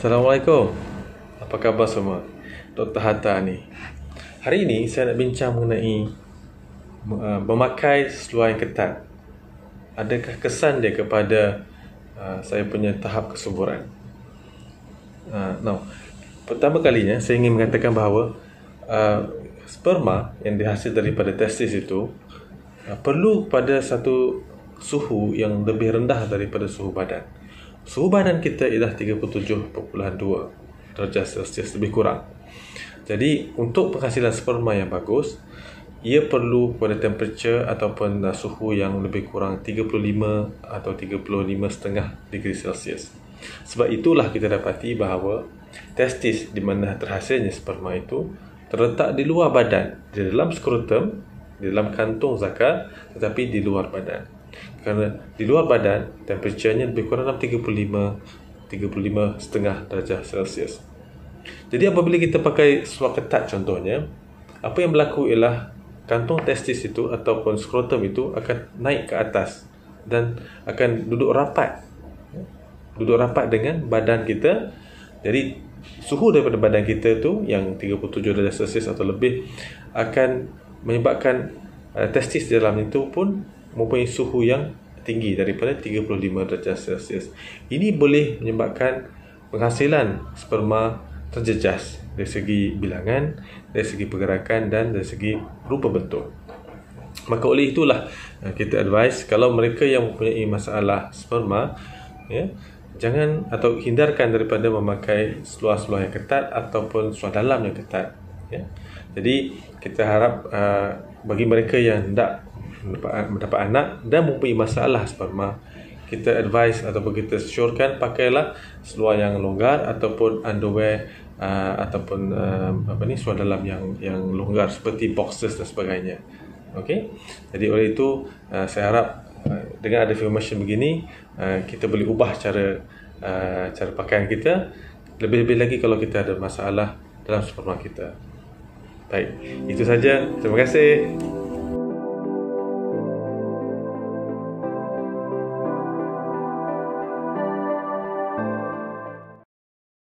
Assalamualaikum Apa khabar semua Dr. Hatta ni Hari ini saya nak bincang mengenai uh, Memakai seluar yang ketat Adakah kesan dia kepada uh, Saya punya tahap kesuburan uh, Now Pertama kalinya saya ingin mengatakan bahawa uh, Sperma yang dihasil daripada testis itu uh, Perlu pada satu suhu yang lebih rendah daripada suhu badan suhu badan kita ialah 37.2 darjah Celsius lebih kurang. Jadi untuk penghasilan sperma yang bagus, ia perlu pada temperature ataupun suhu yang lebih kurang 35 atau 35.5 degree Celsius. Sebab itulah kita dapati bahawa testis di mana terhasilnya sperma itu terletak di luar badan, di dalam skrotum, di dalam kantung zakar tetapi di luar badan kerana di luar badan temperaturnya lebih kurang dalam 35 setengah darjah Celsius. Jadi apabila kita pakai seluar ketat contohnya, apa yang berlaku ialah kantung testis itu ataupun skrotum itu akan naik ke atas dan akan duduk rapat. Duduk rapat dengan badan kita. Jadi suhu daripada badan kita tu yang 37 darjah Celsius atau lebih akan menyebabkan eh, testis di dalam itu pun mempunyai suhu yang tinggi daripada 35 darjah Celsius. Ini boleh menyebabkan penghasilan sperma terjejas dari segi bilangan, dari segi pergerakan dan dari segi rupa bentuk. Maka oleh itulah eh, kita advise kalau mereka yang mempunyai masalah sperma ya, jangan atau hindarkan daripada memakai seluar-seluar yang ketat ataupun seluar dalam yang ketat ya. Jadi kita harap uh, bagi mereka yang hendak mendapat, mendapat anak dan mempunyai masalah sperma kita advise atau kita syorkan pakailah seluar yang longgar ataupun underwear uh, ataupun uh, apa ni seluar dalam yang yang longgar seperti boxers dan sebagainya okey jadi oleh itu uh, saya harap uh, dengan ada information begini uh, kita boleh ubah cara uh, cara pakaian kita lebih-lebih lagi kalau kita ada masalah dalam sperma kita baik itu saja terima kasih